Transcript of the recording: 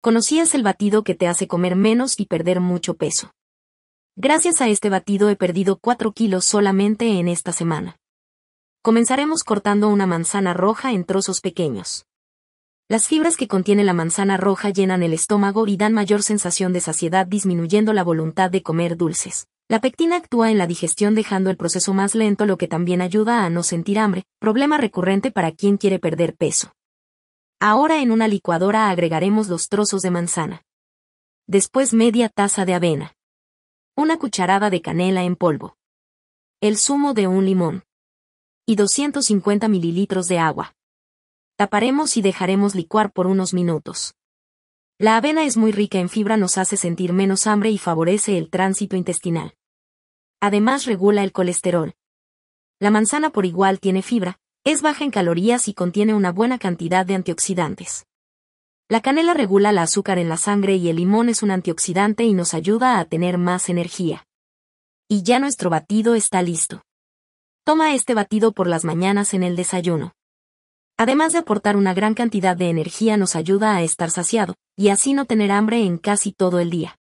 ¿Conocías el batido que te hace comer menos y perder mucho peso? Gracias a este batido he perdido 4 kilos solamente en esta semana. Comenzaremos cortando una manzana roja en trozos pequeños. Las fibras que contiene la manzana roja llenan el estómago y dan mayor sensación de saciedad disminuyendo la voluntad de comer dulces. La pectina actúa en la digestión dejando el proceso más lento lo que también ayuda a no sentir hambre, problema recurrente para quien quiere perder peso. Ahora en una licuadora agregaremos los trozos de manzana. Después media taza de avena. Una cucharada de canela en polvo. El zumo de un limón. Y 250 mililitros de agua. Taparemos y dejaremos licuar por unos minutos. La avena es muy rica en fibra, nos hace sentir menos hambre y favorece el tránsito intestinal. Además regula el colesterol. La manzana por igual tiene fibra, es baja en calorías y contiene una buena cantidad de antioxidantes. La canela regula el azúcar en la sangre y el limón es un antioxidante y nos ayuda a tener más energía. Y ya nuestro batido está listo. Toma este batido por las mañanas en el desayuno. Además de aportar una gran cantidad de energía nos ayuda a estar saciado, y así no tener hambre en casi todo el día.